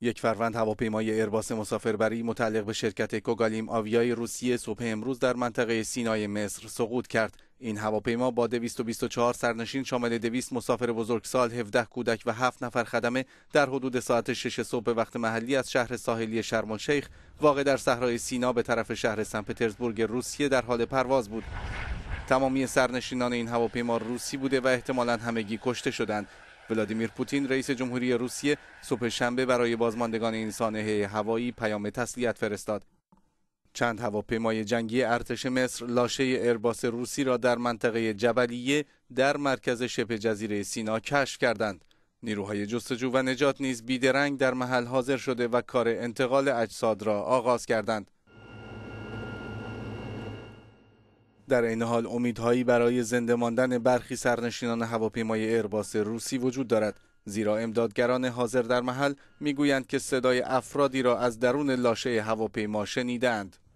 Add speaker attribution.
Speaker 1: یک فروند هواپیمای ایرباس مسافربری متعلق به شرکت کوگالیم آویای روسیه صبح امروز در منطقه سینای مصر سقوط کرد. این هواپیما با 224 سرنشین شامل 200 مسافر بزرگسال، 17 کودک و 7 نفر خدمه در حدود ساعت 6 صبح وقت محلی از شهر ساحلی شرم الشیخ واقع در صحرای سینا به طرف شهر سن پترزبورگ روسیه در حال پرواز بود. تمامی سرنشینان این هواپیما روسی بوده و احتمالا همگی کشته شدند. ولادیمیر پوتین رئیس جمهوری روسیه صبح شنبه برای بازماندگان این سانحه هوایی پیام تسلیت فرستاد چند هواپیمای جنگی ارتش مصر لاشه ارباس روسی را در منطقه جبلیه در مرکز شبه جزیره سینا کشف کردند نیروهای جستجو و نجات نیز بیدرنگ در محل حاضر شده و کار انتقال اجساد را آغاز کردند در این حال امیدهایی برای زنده ماندن برخی سرنشینان هواپیمای ایرباس روسی وجود دارد زیرا امدادگران حاضر در محل میگویند که صدای افرادی را از درون لاشه هواپیما شنیدند